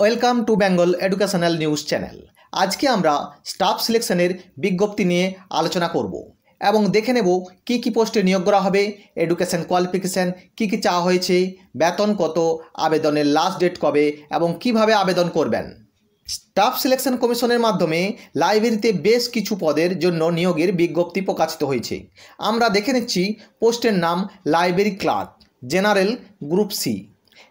welcome to Bengal educational news channel আজকে আমরা staff সিলেকশনের বিজ্ঞপ্তি নিয়ে আলোচনা করব এবং দেখে নেব কি কি পোস্টে নিয়োগ করা হবে এডুকেশন কোয়ালিফিকেশান কি কি চাওয়া হয়েছে বেতন কত আবেদনের লাস্ট ডেট কবে এবং কিভাবে আবেদন করবেন স্টাফ সিলেকশন কমিশনের মাধ্যমে লাইব্রেরিতে বেশ কিছু পদের জন্য নিয়োগের বিজ্ঞপ্তি প্রকাশিত হয়েছে আমরা দেখে নিচ্ছি পোস্টের নাম library clerk general group C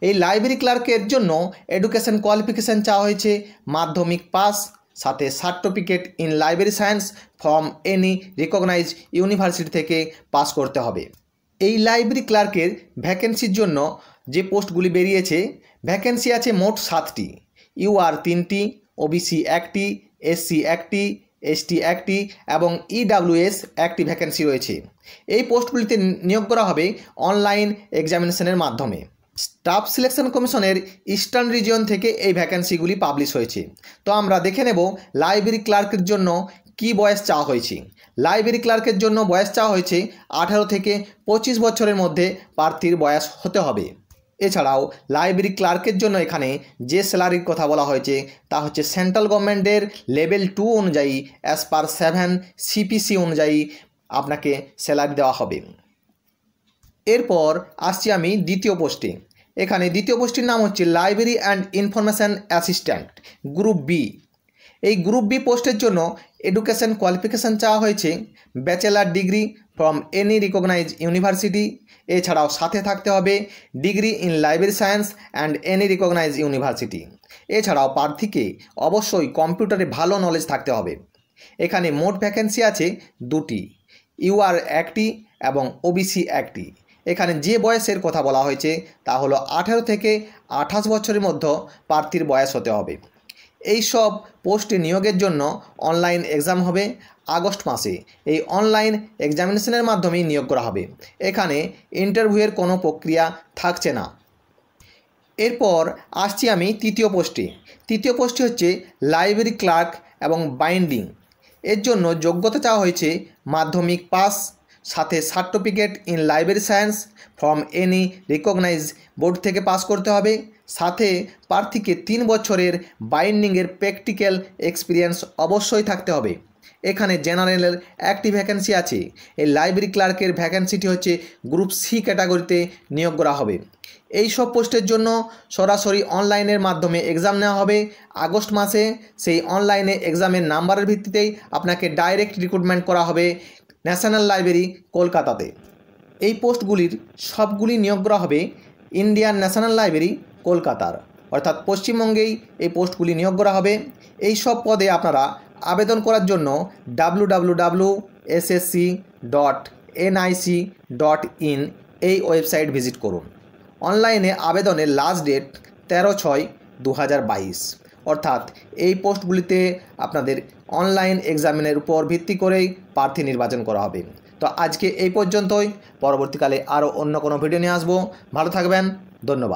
এই লাইব্রেরি ক্লার্কের জন্য এডুকেশন কোয়ালিফিকেশান চাওয়া হয়েছে মাধ্যমিক পাস সাথে certificate in library science from any recognise university থেকে পাস করতে হবে এই লাইব্রেরি ক্লার্কের ভ্যাকেন্সির জন্য যে পোস্টগুলি বেরিয়েছে ভ্যাকেন্সি আছে মোট সাতটি ইউআর তিনটি ওবিসি একটি এসসি একটি এসটি একটি এবং ইডাব্লিউএস e একটি ভ্যাকেন্সি রয়েছে এই পোস্টগুলিতে নিয়োগ করা হবে অনলাইন এক্সামিনেশনের মাধ্যমে স্টাফ সিলেকশন কমিশনের ইস্টার্ন রিজিয়ন থেকে এই ভ্যাকেন্সিগুলি পাবলিশ হয়েছে তো আমরা দেখে নেব লাইব্রেরি ক্লার্কের জন্য কি বয়স চাওয়া হয়েছে লাইব্রেরি ক্লার্কের জন্য বয়স চাওয়া হয়েছে আঠারো থেকে পঁচিশ বছরের মধ্যে প্রার্থীর বয়স হতে হবে এছাড়াও লাইব্রেরি ক্লার্কের জন্য এখানে যে স্যালারির কথা বলা হয়েছে তা হচ্ছে সেন্ট্রাল গভর্নমেন্টের লেভেল টু অনুযায়ী অ্যাজ পার সেভেন সিপিসি অনুযায়ী আপনাকে স্যালারি দেওয়া হবে এরপর আসছি আমি দ্বিতীয় পোস্টে এখানে দ্বিতীয় পোস্টটির নাম হচ্ছে library and information assistant group B এই গ্রুপ বি পোস্টের জন্য এডুকেশন কোয়ালিফিকেশান চাওয়া হয়েছে bachelor degree from any recognise university এছাড়াও সাথে থাকতে হবে degree in library science and any recognise university এছাড়াও প্রার্থীকে অবশ্যই কম্পিউটারে ভালো নলেজ থাকতে হবে এখানে মোট ভ্যাকেন্সি আছে দুটি ইউআর একটি এবং ওবিসি একটি এখানে যে বয়সের কথা বলা হয়েছে তা হলো আঠেরো থেকে আঠাশ বছরের মধ্যে প্রার্থীর বয়স হতে হবে এই সব পোস্টে নিয়োগের জন্য অনলাইন এক্সাম হবে আগস্ট মাসে এই অনলাইন এক্সামিনেশনের মাধ্যমেই নিয়োগ করা হবে এখানে ইন্টারভিউয়ের কোনো প্রক্রিয়া থাকছে না এরপর আসছি আমি তৃতীয় পোস্টে তৃতীয় পোস্টটি হচ্ছে লাইব্রেরি ক্লার্ক এবং বাইন্ডিং এর জন্য যোগ্যতা চাওয়া হয়েছে মাধ্যমিক পাস সাথে certificate in library science from any recognise board থেকে পাস করতে হবে সাথে প্রার্থীকে তিন বছরের বাইন্ডিংয়ের প্র্যাকটিক্যাল এক্সপিরিয়েন্স অবশ্যই থাকতে হবে এখানে জেনারেলের একটি ভ্যাকেন্সি আছে এই লাইব্রেরি ক্লার্কের ভ্যাকেন্সিটি হচ্ছে গ্রুপ সি ক্যাটাগরিতে নিয়োগ করা হবে এই সব পোস্টের জন্য সরাসরি অনলাইনের মাধ্যমে এক্সাম নেওয়া হবে আগস্ট মাসে সেই অনলাইনে এক্সামের নাম্বারের ভিত্তিতেই আপনাকে ডাইরেক্ট রিক্রুটমেন্ট করা হবে ন্যাশনাল লাইব্রেরি কলকাতাতে এই পোস্টগুলির সবগুলি নিয়োগ করা হবে ইন্ডিয়ান ন্যাশনাল লাইব্রেরি কলকাতার অর্থাৎ পশ্চিমবঙ্গেই এই পোস্টগুলি নিয়োগ করা হবে এই সব পদে আপনারা আবেদন করার জন্য ডাব্লু ডট ডট ইন এই ওয়েবসাইট ভিজিট করুন অনলাইনে আবেদনের লাস্ট ডেট তেরো ছয় দু অর্থাৎ এই পোস্টগুলিতে আপনাদের অনলাইন এক্সামিনের উপর ভিত্তি করেই প্রার্থী নির্বাচন করা হবে তো আজকে এই পর্যন্তই পরবর্তীকালে আরও অন্য কোনো ভিডিও নিয়ে আসবো ভালো থাকবেন ধন্যবাদ